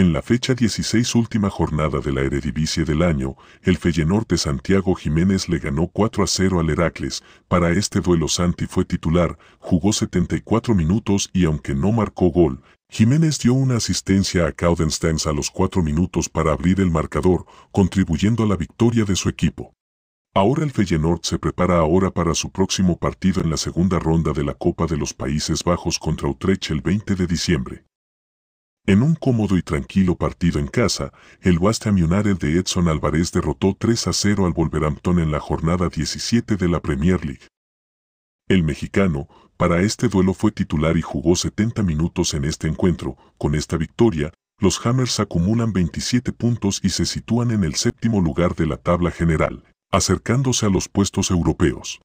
En la fecha 16 última jornada de la Eredivisie del año, el Feyenoord de Santiago Jiménez le ganó 4 a 0 al Heracles. Para este duelo Santi fue titular, jugó 74 minutos y aunque no marcó gol, Jiménez dio una asistencia a Caudenstens a los 4 minutos para abrir el marcador, contribuyendo a la victoria de su equipo. Ahora el Feyenoord se prepara ahora para su próximo partido en la segunda ronda de la Copa de los Países Bajos contra Utrecht el 20 de diciembre. En un cómodo y tranquilo partido en casa, el West Ham United de Edson Álvarez derrotó 3 a 0 al Wolverhampton en la jornada 17 de la Premier League. El mexicano, para este duelo fue titular y jugó 70 minutos en este encuentro. Con esta victoria, los Hammers acumulan 27 puntos y se sitúan en el séptimo lugar de la tabla general, acercándose a los puestos europeos.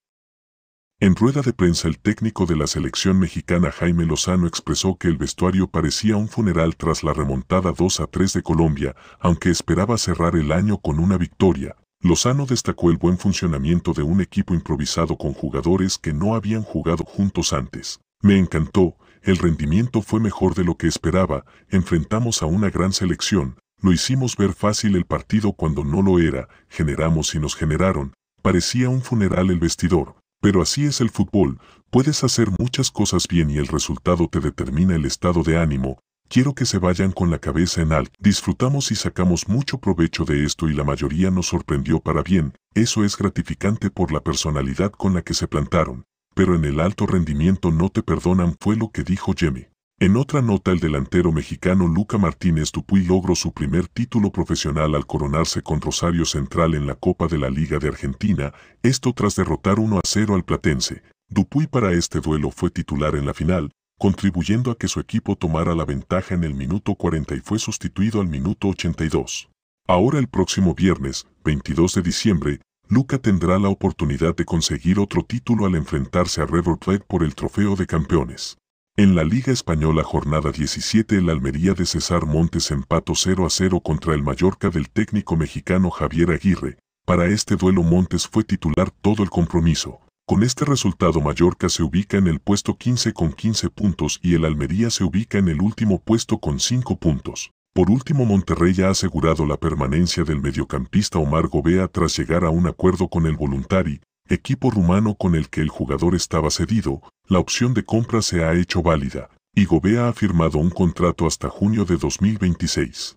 En rueda de prensa el técnico de la selección mexicana Jaime Lozano expresó que el vestuario parecía un funeral tras la remontada 2 a 3 de Colombia, aunque esperaba cerrar el año con una victoria. Lozano destacó el buen funcionamiento de un equipo improvisado con jugadores que no habían jugado juntos antes. Me encantó, el rendimiento fue mejor de lo que esperaba, enfrentamos a una gran selección, lo hicimos ver fácil el partido cuando no lo era, generamos y nos generaron, parecía un funeral el vestidor, pero así es el fútbol, puedes hacer muchas cosas bien y el resultado te determina el estado de ánimo, quiero que se vayan con la cabeza en alto. Disfrutamos y sacamos mucho provecho de esto y la mayoría nos sorprendió para bien, eso es gratificante por la personalidad con la que se plantaron, pero en el alto rendimiento no te perdonan fue lo que dijo Jimmy. En otra nota, el delantero mexicano Luca Martínez Dupuy logró su primer título profesional al coronarse con Rosario Central en la Copa de la Liga de Argentina, esto tras derrotar 1 a 0 al Platense. Dupuy para este duelo fue titular en la final, contribuyendo a que su equipo tomara la ventaja en el minuto 40 y fue sustituido al minuto 82. Ahora el próximo viernes, 22 de diciembre, Luca tendrá la oportunidad de conseguir otro título al enfrentarse a River Plate por el trofeo de campeones. En la Liga Española jornada 17 el Almería de César Montes empató 0 a 0 contra el Mallorca del técnico mexicano Javier Aguirre. Para este duelo Montes fue titular todo el compromiso. Con este resultado Mallorca se ubica en el puesto 15 con 15 puntos y el Almería se ubica en el último puesto con 5 puntos. Por último Monterrey ha asegurado la permanencia del mediocampista Omar Gobea tras llegar a un acuerdo con el Voluntari, equipo rumano con el que el jugador estaba cedido, la opción de compra se ha hecho válida, y Gobea ha firmado un contrato hasta junio de 2026.